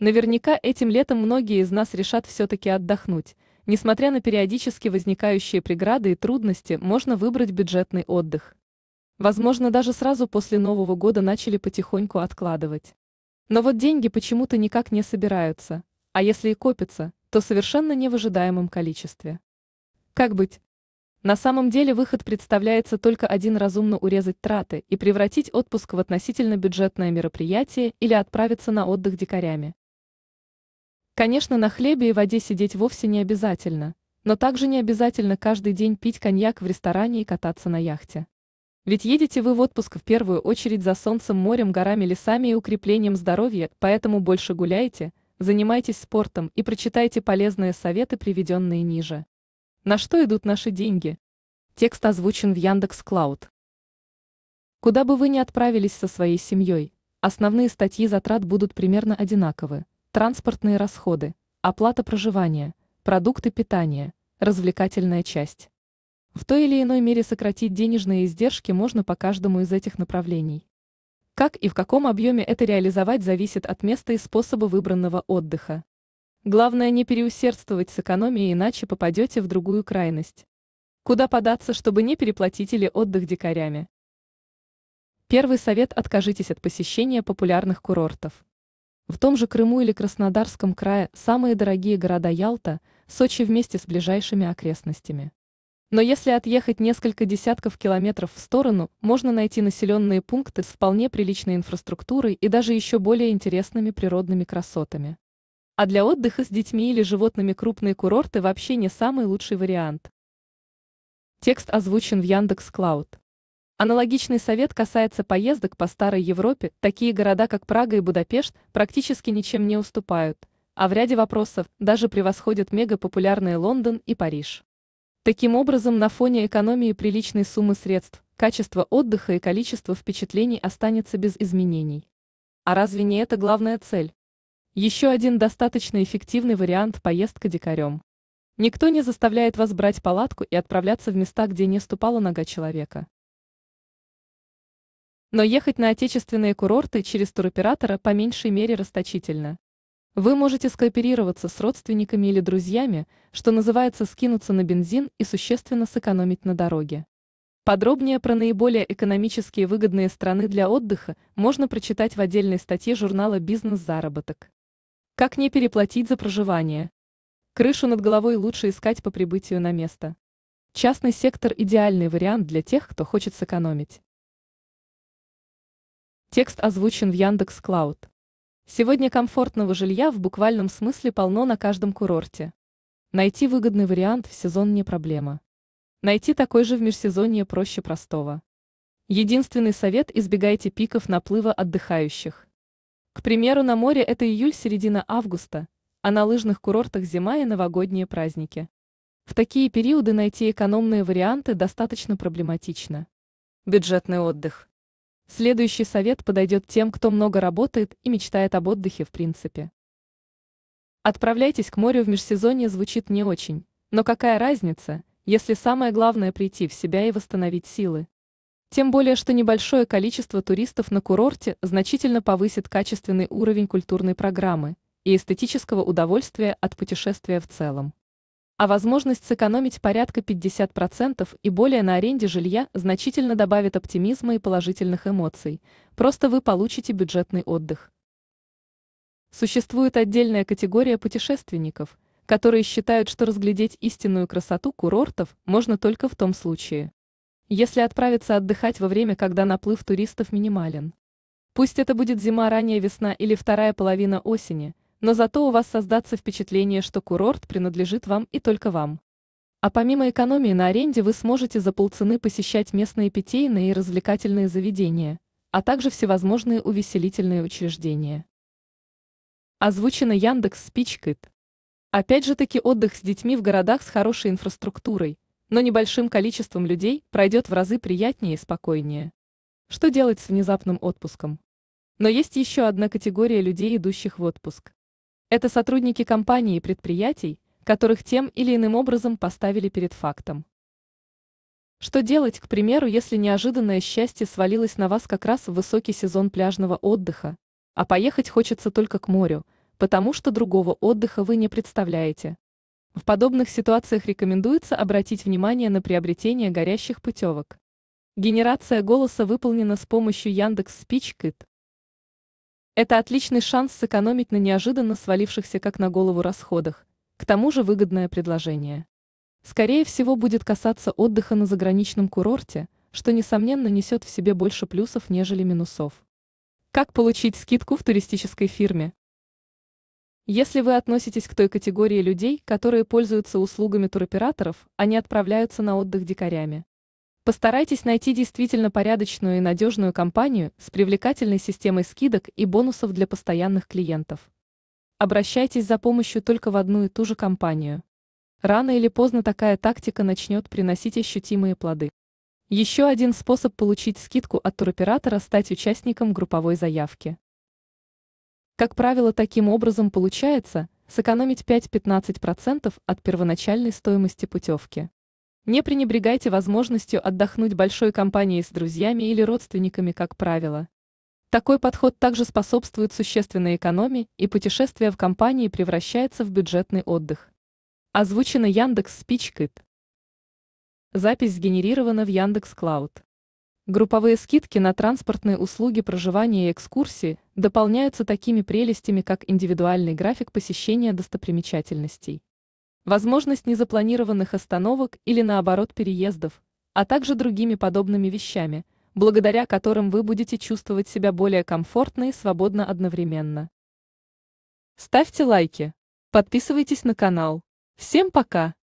Наверняка этим летом многие из нас решат все-таки отдохнуть. Несмотря на периодически возникающие преграды и трудности, можно выбрать бюджетный отдых. Возможно, даже сразу после Нового года начали потихоньку откладывать. Но вот деньги почему-то никак не собираются, а если и копятся, то совершенно не в ожидаемом количестве. Как быть? На самом деле выход представляется только один разумно урезать траты и превратить отпуск в относительно бюджетное мероприятие или отправиться на отдых дикарями. Конечно, на хлебе и воде сидеть вовсе не обязательно, но также не обязательно каждый день пить коньяк в ресторане и кататься на яхте. Ведь едете вы в отпуск в первую очередь за солнцем, морем, горами, лесами и укреплением здоровья, поэтому больше гуляйте, занимайтесь спортом и прочитайте полезные советы, приведенные ниже. На что идут наши деньги? Текст озвучен в Яндекс Клауд. Куда бы вы ни отправились со своей семьей, основные статьи затрат будут примерно одинаковы транспортные расходы, оплата проживания, продукты питания, развлекательная часть. В той или иной мере сократить денежные издержки можно по каждому из этих направлений. Как и в каком объеме это реализовать зависит от места и способа выбранного отдыха. Главное не переусердствовать с экономией, иначе попадете в другую крайность. Куда податься, чтобы не переплатить или отдых дикарями? Первый совет – откажитесь от посещения популярных курортов. В том же Крыму или Краснодарском крае самые дорогие города Ялта, Сочи вместе с ближайшими окрестностями. Но если отъехать несколько десятков километров в сторону, можно найти населенные пункты с вполне приличной инфраструктурой и даже еще более интересными природными красотами. А для отдыха с детьми или животными крупные курорты вообще не самый лучший вариант. Текст озвучен в Яндекс.Клауд. Аналогичный совет касается поездок по Старой Европе, такие города, как Прага и Будапешт, практически ничем не уступают, а в ряде вопросов даже превосходят мегапопулярные Лондон и Париж. Таким образом, на фоне экономии приличной суммы средств, качество отдыха и количество впечатлений останется без изменений. А разве не это главная цель? Еще один достаточно эффективный вариант – поездка дикарем. Никто не заставляет вас брать палатку и отправляться в места, где не ступала нога человека. Но ехать на отечественные курорты через туроператора по меньшей мере расточительно. Вы можете скооперироваться с родственниками или друзьями, что называется скинуться на бензин и существенно сэкономить на дороге. Подробнее про наиболее экономически выгодные страны для отдыха можно прочитать в отдельной статье журнала «Бизнес-заработок». Как не переплатить за проживание? Крышу над головой лучше искать по прибытию на место. Частный сектор – идеальный вариант для тех, кто хочет сэкономить. Текст озвучен в Яндекс Клауд. Сегодня комфортного жилья в буквальном смысле полно на каждом курорте. Найти выгодный вариант в сезон не проблема. Найти такой же в межсезонье проще простого. Единственный совет – избегайте пиков наплыва отдыхающих. К примеру, на море это июль, середина августа, а на лыжных курортах зима и новогодние праздники. В такие периоды найти экономные варианты достаточно проблематично. Бюджетный отдых. Следующий совет подойдет тем, кто много работает и мечтает об отдыхе в принципе. Отправляйтесь к морю в межсезонье звучит не очень, но какая разница, если самое главное прийти в себя и восстановить силы. Тем более, что небольшое количество туристов на курорте значительно повысит качественный уровень культурной программы и эстетического удовольствия от путешествия в целом а возможность сэкономить порядка 50% и более на аренде жилья значительно добавит оптимизма и положительных эмоций. Просто вы получите бюджетный отдых. Существует отдельная категория путешественников, которые считают, что разглядеть истинную красоту курортов можно только в том случае, если отправиться отдыхать во время, когда наплыв туристов минимален. Пусть это будет зима, ранняя весна или вторая половина осени, но зато у вас создаться впечатление, что курорт принадлежит вам и только вам. А помимо экономии на аренде вы сможете за полцены посещать местные питейные и развлекательные заведения, а также всевозможные увеселительные учреждения. Озвучено Яндекс Спичкит. Опять же таки отдых с детьми в городах с хорошей инфраструктурой, но небольшим количеством людей пройдет в разы приятнее и спокойнее. Что делать с внезапным отпуском? Но есть еще одна категория людей, идущих в отпуск. Это сотрудники компаний и предприятий, которых тем или иным образом поставили перед фактом. Что делать, к примеру, если неожиданное счастье свалилось на вас как раз в высокий сезон пляжного отдыха, а поехать хочется только к морю, потому что другого отдыха вы не представляете? В подобных ситуациях рекомендуется обратить внимание на приобретение горящих путевок. Генерация голоса выполнена с помощью Яндекс Спичкит, это отличный шанс сэкономить на неожиданно свалившихся как на голову расходах, к тому же выгодное предложение. Скорее всего, будет касаться отдыха на заграничном курорте, что, несомненно, несет в себе больше плюсов, нежели минусов. Как получить скидку в туристической фирме? Если вы относитесь к той категории людей, которые пользуются услугами туроператоров, а не отправляются на отдых дикарями, Постарайтесь найти действительно порядочную и надежную компанию с привлекательной системой скидок и бонусов для постоянных клиентов. Обращайтесь за помощью только в одну и ту же компанию. Рано или поздно такая тактика начнет приносить ощутимые плоды. Еще один способ получить скидку от туроператора – стать участником групповой заявки. Как правило, таким образом получается сэкономить 5-15% от первоначальной стоимости путевки. Не пренебрегайте возможностью отдохнуть большой компанией с друзьями или родственниками, как правило. Такой подход также способствует существенной экономии, и путешествие в компании превращается в бюджетный отдых. Озвучено Яндекс Спичкит. Запись сгенерирована в Яндекс Клауд. Групповые скидки на транспортные услуги проживания и экскурсии дополняются такими прелестями, как индивидуальный график посещения достопримечательностей возможность незапланированных остановок или наоборот переездов, а также другими подобными вещами, благодаря которым вы будете чувствовать себя более комфортно и свободно одновременно. Ставьте лайки, подписывайтесь на канал. Всем пока!